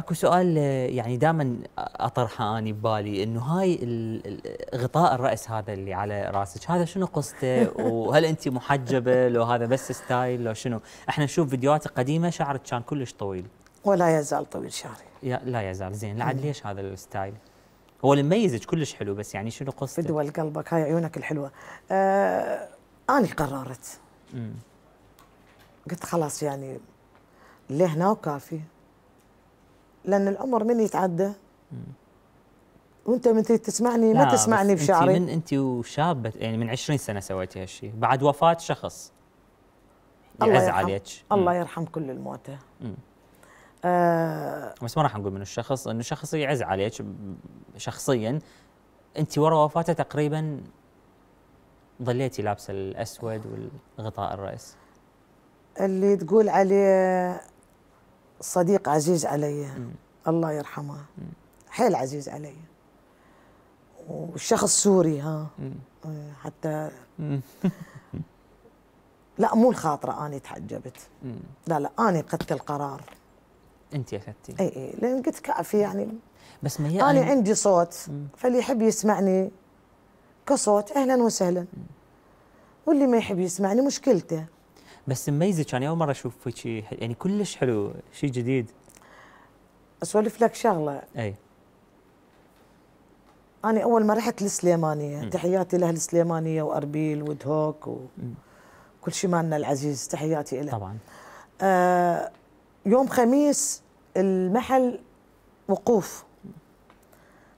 اكو سؤال يعني دائما اطرحه اني ببالي انه هاي غطاء الراس هذا اللي على راسك هذا شنو قصته وهل انت محجبه لو هذا بس ستايل لو شنو احنا نشوف فيديوهات قديمه شعرك كان كلش طويل ولا يزال طويل شعري يا لا يزال زين لعد ليش هذا الستايل هو اللي مميزك كلش حلو بس يعني شنو قصته دول قلبك هاي عيونك الحلوه آه انا قررت قلت خلاص يعني لهنا وكافي لان الامر من يتعدى وانت من تسمعني ما تسمعني بشعري انت من انت وشابه يعني من 20 سنه سويتي هالشيء بعد وفاه شخص يعني الله يرحم عليك الله يرحم كل الموتى آه بس ما راح نقول من الشخص انه شخص يعز عليك شخصيا انت ورا وفاته تقريبا ظليتي لابسه الاسود والغطاء الراس اللي تقول عليه صديق عزيز علي الله يرحمه حيل عزيز علي وشخص سوري ها إيه، حتى لا مو الخاطرة أنا تحجبت لا لا أنا أخذت القرار أنت أخذتي إي إي لأن قلت كافي يعني بس ما هي أنا, أنا عندي صوت فاللي يحب يسمعني كصوت أهلا وسهلا واللي ما يحب يسمعني مشكلته بس مميزه كان اول مره اشوف شيء يعني كلش حلو شيء جديد اسولف لك شغله اي انا اول ما رحت للسليمانيه تحياتي لاهل السليمانيه واربيل ودهوك وكل شيء مالنا العزيز تحياتي له طبعا آه يوم خميس المحل وقوف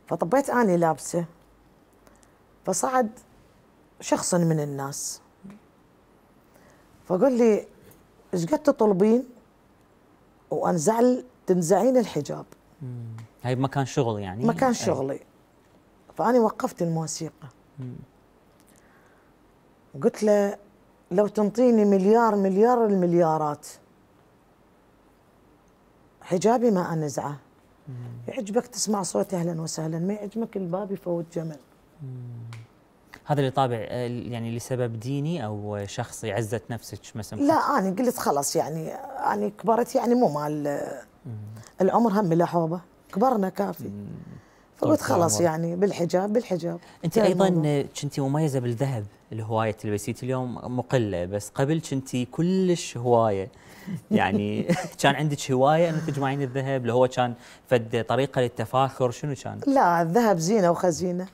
فطبيت اني لابسه فصعد شخص من الناس فقال لي ايش قد تطلبين وانزعل تنزعين الحجاب مم. هاي مكان شغل يعني مكان إيه. شغلي فأنا وقفت الموسيقى قلت له لو تنطيني مليار مليار المليارات حجابي ما أنزعه يعجبك تسمع صوت أهلا وسهلا ما يعجبك الباب يفوت جمل مم. هذا اللي طابع آه، يعني لسبب ديني او شخصي عزت نفسك مثلا لا انا قلت خلاص يعني انا كبرت يعني مو مال العمر هم لا حوبه كبرنا كافي فقلت طيب، خلاص يعني بالحجاب بالحجاب انت ايضا كنتي مميزه بالذهب الهوايه تلبسيتي اليوم مقله بس قبل كنتي كلش هوايه يعني كان عندك هوايه انك تجمعين الذهب اللي هو كان فد طريقه للتفاخر شنو كان؟ لا الذهب زينه وخزينه